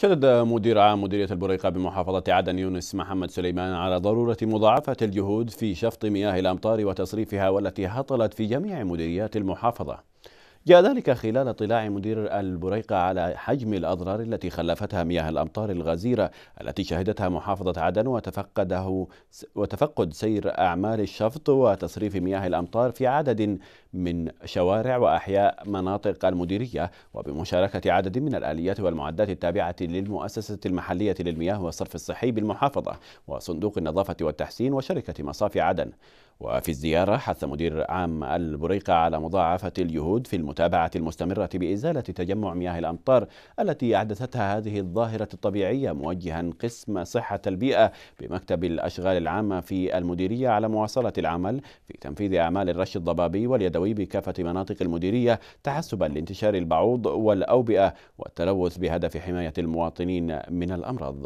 شدد مدير عام مديرية البريقة بمحافظة عدن يونس محمد سليمان على ضرورة مضاعفة الجهود في شفط مياه الأمطار وتصريفها والتي هطلت في جميع مديريات المحافظة جاء ذلك خلال اطلاع مدير البريقة على حجم الأضرار التي خلفتها مياه الأمطار الغزيرة التي شهدتها محافظة عدن وتفقده وتفقد سير أعمال الشفط وتصريف مياه الأمطار في عدد من شوارع وأحياء مناطق المديرية وبمشاركة عدد من الآليات والمعدات التابعة للمؤسسة المحلية للمياه والصرف الصحي بالمحافظة وصندوق النظافة والتحسين وشركة مصافي عدن وفي الزيارة حث مدير عام البريقة على مضاعفة الجهود في المت المتابعة المستمرة بإزالة تجمع مياه الأمطار التي أحدثتها هذه الظاهرة الطبيعية موجها قسم صحة البيئة بمكتب الأشغال العامة في المديرية على مواصلة العمل في تنفيذ أعمال الرش الضبابي واليدوي بكافة مناطق المديرية تحسبا لانتشار البعوض والأوبئة والتلوث بهدف حماية المواطنين من الأمراض